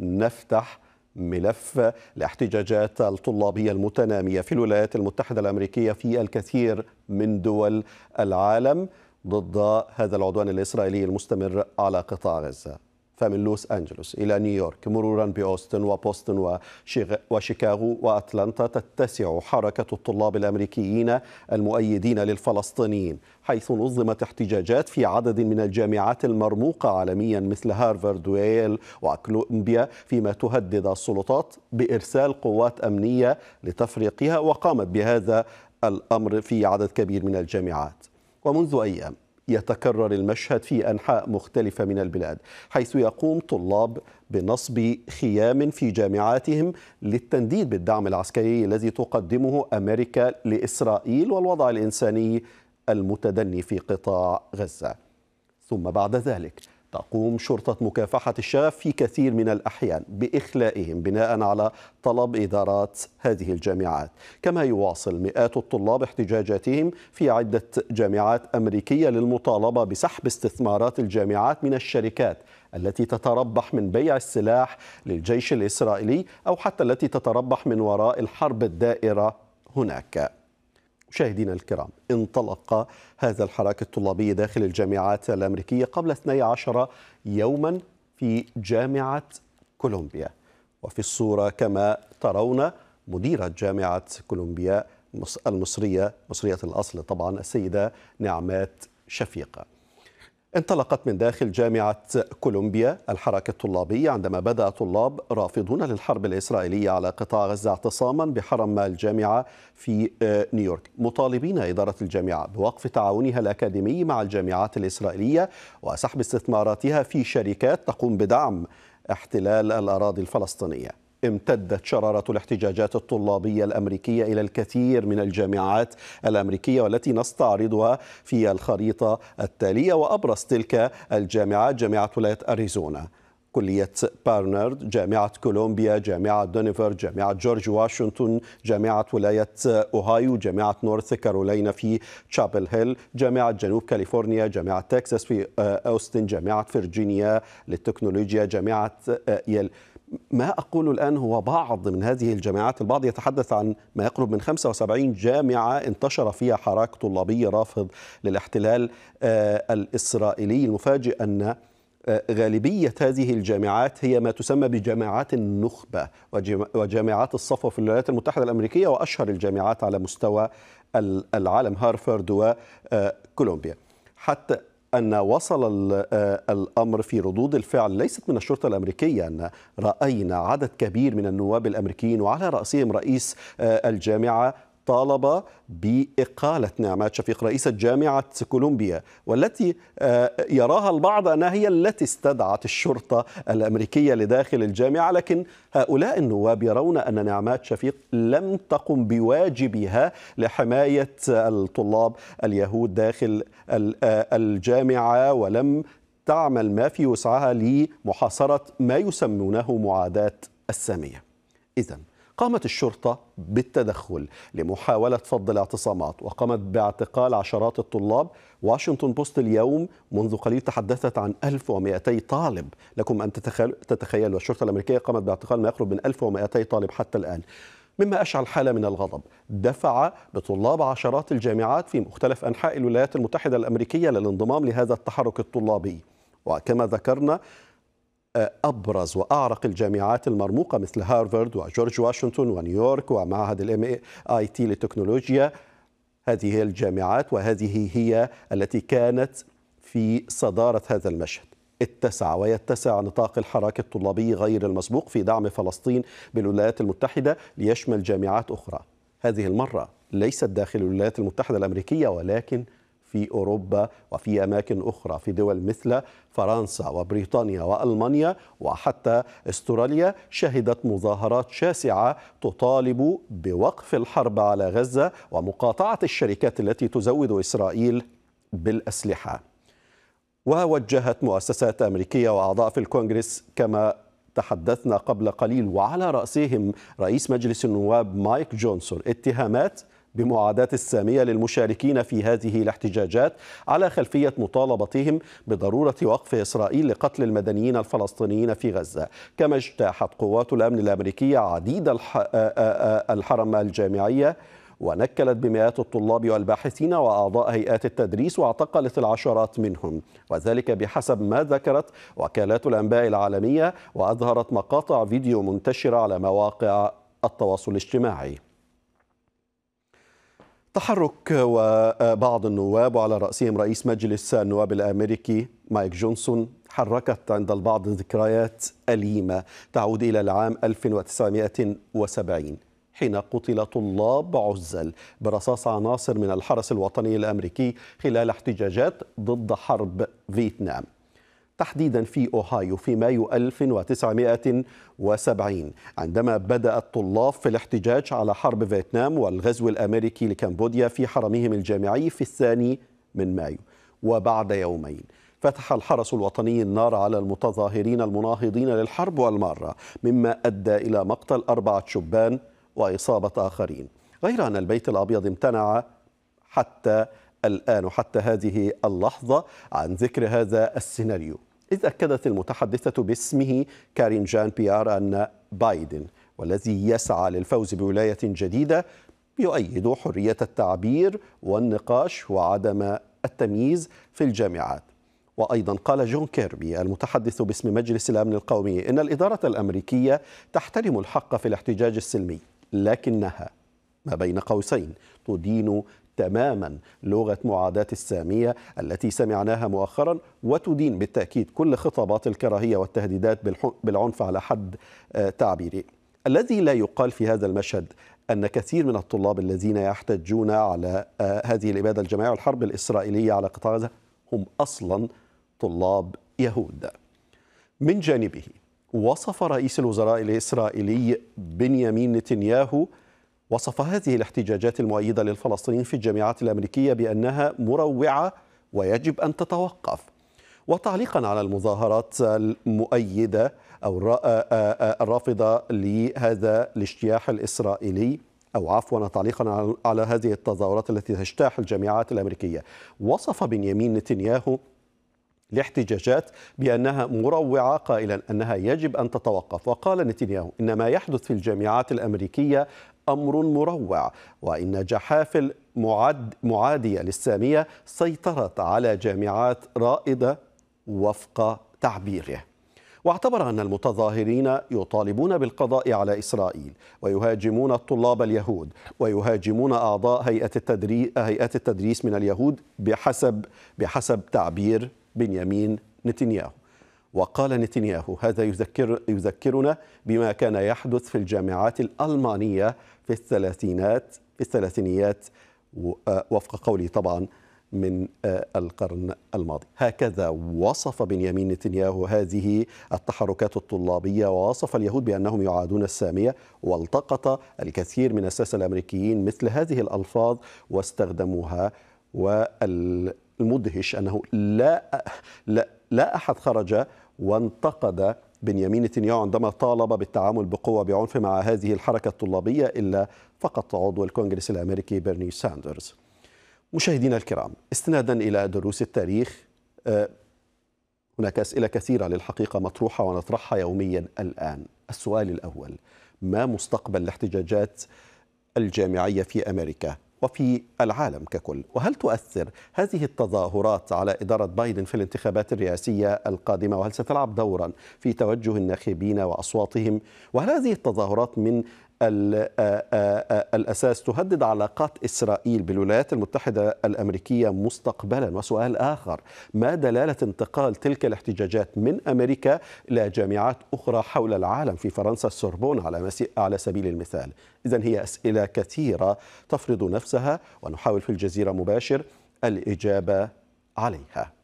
نفتح ملف الاحتجاجات الطلابيه المتناميه في الولايات المتحده الامريكيه في الكثير من دول العالم ضد هذا العدوان الاسرائيلي المستمر على قطاع غزه فمن لوس أنجلوس إلى نيويورك مرورا بأوستن وبوستن وشيكاغو وأتلانتا تتسع حركة الطلاب الأمريكيين المؤيدين للفلسطينيين حيث نظمت احتجاجات في عدد من الجامعات المرموقة عالميا مثل هارفارد وييل وكولومبيا فيما تهدد السلطات بإرسال قوات أمنية لتفريقها وقامت بهذا الأمر في عدد كبير من الجامعات ومنذ أيام يتكرر المشهد في أنحاء مختلفة من البلاد حيث يقوم طلاب بنصب خيام في جامعاتهم للتنديد بالدعم العسكري الذي تقدمه أمريكا لإسرائيل والوضع الإنساني المتدني في قطاع غزة ثم بعد ذلك تقوم شرطة مكافحة الشغب في كثير من الأحيان بإخلائهم بناء على طلب إدارات هذه الجامعات كما يواصل مئات الطلاب احتجاجاتهم في عدة جامعات أمريكية للمطالبة بسحب استثمارات الجامعات من الشركات التي تتربح من بيع السلاح للجيش الإسرائيلي أو حتى التي تتربح من وراء الحرب الدائرة هناك مشاهدينا الكرام انطلق هذا الحراك الطلابي داخل الجامعات الأمريكية قبل 12 يوما في جامعة كولومبيا وفي الصورة كما ترون مديرة جامعة كولومبيا المصرية مصرية الأصل طبعا السيدة نعمات شفيقة انطلقت من داخل جامعة كولومبيا الحركة الطلابية عندما بدأ طلاب رافضون للحرب الإسرائيلية على قطاع غزة اعتصاما بحرم الجامعة في آه، نيويورك مطالبين إدارة الجامعة بوقف تعاونها الأكاديمي مع الجامعات الإسرائيلية وسحب استثماراتها في شركات تقوم بدعم احتلال الأراضي الفلسطينية امتدت شرارة الاحتجاجات الطلابية الأمريكية إلى الكثير من الجامعات الأمريكية والتي نستعرضها في الخريطة التالية وأبرز تلك الجامعات جامعة ولاية أريزونا كلية بارنارد جامعة كولومبيا جامعة دونيفر جامعة جورج واشنطن جامعة ولاية أوهايو جامعة نورث كارولينا في تشابل هيل جامعة جنوب كاليفورنيا جامعة تكساس في آه، أوستن جامعة فيرجينيا للتكنولوجيا جامعة آه، يل ما أقول الآن هو بعض من هذه الجامعات البعض يتحدث عن ما يقرب من 75 جامعة انتشر فيها حراك طلابي رافض للاحتلال آه، الإسرائيلي المفاجئ أن آه، غالبية هذه الجامعات هي ما تسمى بجامعات النخبة وجامعات الصفوة في الولايات المتحدة الأمريكية وأشهر الجامعات على مستوى العالم هارفارد وكولومبيا آه، حتى أن وصل آه، الأمر في ردود الفعل ليست من الشرطة الأمريكية أن رأينا عدد كبير من النواب الأمريكيين وعلى رأسهم رئيس آه، الجامعة طالب بإقالة نعمات شفيق رئيسة جامعة كولومبيا والتي آه، يراها البعض أنها هي التي استدعت الشرطة الأمريكية لداخل الجامعة لكن هؤلاء النواب يرون أن نعمات شفيق لم تقم بواجبها لحماية الطلاب اليهود داخل آه، الجامعة ولم تعمل ما في وسعها لمحاصرة ما يسمونه معاداة السامية إذا قامت الشرطة بالتدخل لمحاولة فض الاعتصامات وقامت باعتقال عشرات الطلاب واشنطن بوست اليوم منذ قليل تحدثت عن 1200 طالب لكم أن تتخيلوا الشرطة الأمريكية قامت باعتقال ما يقرب من 1200 طالب حتى الآن مما أشعل حالة من الغضب دفع بطلاب عشرات الجامعات في مختلف أنحاء الولايات المتحدة الأمريكية للانضمام لهذا التحرك الطلابي وكما ذكرنا أبرز وأعرق الجامعات المرموقة مثل هارفارد وجورج واشنطن ونيويورك ومعهد الام اي تي للتكنولوجيا هذه الجامعات وهذه هي التي كانت في صدارة هذا المشهد اتسع ويتسع نطاق الحراك الطلابي غير المسبوق في دعم فلسطين بالولايات المتحدة ليشمل جامعات أخرى هذه المرة ليست داخل الولايات المتحدة الأمريكية ولكن في أوروبا وفي أماكن أخرى في دول مثل فرنسا وبريطانيا وألمانيا وحتى استراليا شهدت مظاهرات شاسعة تطالب بوقف الحرب على غزة ومقاطعة الشركات التي تزود إسرائيل بالأسلحة ووجهت مؤسسات أمريكية وأعضاء في الكونغرس كما تحدثنا قبل قليل وعلى رأسهم رئيس مجلس النواب مايك جونسون اتهامات بمعاداة السامية للمشاركين في هذه الاحتجاجات على خلفية مطالبتهم بضرورة وقف إسرائيل لقتل المدنيين الفلسطينيين في غزة كما اجتاحت قوات الأمن الأمريكية عديد الحرم الجامعية ونكلت بمئات الطلاب والباحثين وأعضاء هيئات التدريس واعتقلت العشرات منهم وذلك بحسب ما ذكرت وكالات الأنباء العالمية وأظهرت مقاطع فيديو منتشرة على مواقع التواصل الاجتماعي تحرك وبعض النواب وعلى رأسهم رئيس مجلس النواب الأمريكي مايك جونسون حركت عند البعض ذكريات أليمة تعود إلى العام 1970 حين قتل طلاب عزل برصاص عناصر من الحرس الوطني الأمريكي خلال احتجاجات ضد حرب فيتنام تحديدا في أوهايو في مايو 1970 عندما بدأ الطلاب في الاحتجاج على حرب فيتنام والغزو الأمريكي لكمبوديا في حرمهم الجامعي في الثاني من مايو وبعد يومين فتح الحرس الوطني النار على المتظاهرين المناهضين للحرب والمارة مما أدى إلى مقتل أربعة شبان وإصابة آخرين غير أن البيت الأبيض امتنع حتى الآن وحتى هذه اللحظة عن ذكر هذا السيناريو إذ أكدت المتحدثة باسمه كارين جان بيار أن بايدن والذي يسعى للفوز بولاية جديدة يؤيد حرية التعبير والنقاش وعدم التمييز في الجامعات وأيضا قال جون كيربي المتحدث باسم مجلس الأمن القومي إن الإدارة الأمريكية تحترم الحق في الاحتجاج السلمي لكنها ما بين قوسين تدين تماما لغة معاداة السامية التي سمعناها مؤخرا وتدين بالتأكيد كل خطابات الكراهية والتهديدات بالعنف على حد آه، تعبيري الذي لا يقال في هذا المشهد أن كثير من الطلاب الذين يحتجون على آه، هذه الإبادة الجماعية والحرب الإسرائيلية على قطاع غزة هم أصلا طلاب يهود من جانبه وصف رئيس الوزراء الإسرائيلي بنيامين نتنياهو وصف هذه الاحتجاجات المؤيدة للفلسطينيين في الجامعات الأمريكية بأنها مروعة ويجب أن تتوقف وتعليقا على المظاهرات المؤيدة أو الرافضة لهذا الاجتياح الإسرائيلي أو عفوا تعليقا على هذه التظاهرات التي تجتاح الجامعات الأمريكية وصف بنيامين نتنياهو الاحتجاجات بأنها مروعة قائلا أنها يجب أن تتوقف وقال نتنياهو إن ما يحدث في الجامعات الأمريكية أمر مروع وإن جحافل معاد معادية للسامية سيطرت على جامعات رائدة وفق تعبيره واعتبر أن المتظاهرين يطالبون بالقضاء على إسرائيل ويهاجمون الطلاب اليهود ويهاجمون أعضاء هيئة التدريس, هيئة التدريس من اليهود بحسب, بحسب تعبير بنيامين نتنياهو وقال نتنياهو هذا يذكر يذكرنا بما كان يحدث في الجامعات الألمانية في الثلاثينات في الثلاثينيات آه، وفق قوله طبعا من آه، القرن الماضي هكذا وصف بنيامين نتنياهو هذه التحركات الطلابية ووصف اليهود بأنهم يعادون السامية والتقط الكثير من الساسة الأمريكيين مثل هذه الألفاظ واستخدموها والمدهش أنه لا, لا, لا أحد خرج وانتقد بنيامين نتنياهو عندما طالب بالتعامل بقوة بعنف مع هذه الحركة الطلابية إلا فقط عضو الكونغرس الأمريكي بيرني ساندرز مشاهدينا الكرام استنادا إلى دروس التاريخ آه، هناك أسئلة كثيرة للحقيقة مطروحة ونطرحها يوميا الآن السؤال الأول ما مستقبل الاحتجاجات الجامعية في أمريكا وفي العالم ككل وهل تؤثر هذه التظاهرات على إدارة بايدن في الانتخابات الرئاسية القادمة وهل ستلعب دورا في توجه الناخبين وأصواتهم وهل هذه التظاهرات من الأساس تهدد علاقات إسرائيل بالولايات المتحدة الأمريكية مستقبلا وسؤال آخر ما دلالة انتقال تلك الاحتجاجات من أمريكا إلى جامعات أخرى حول العالم في فرنسا السوربون على, على سبيل المثال إذا هي أسئلة كثيرة تفرض نفسها ونحاول في الجزيرة مباشر الإجابة عليها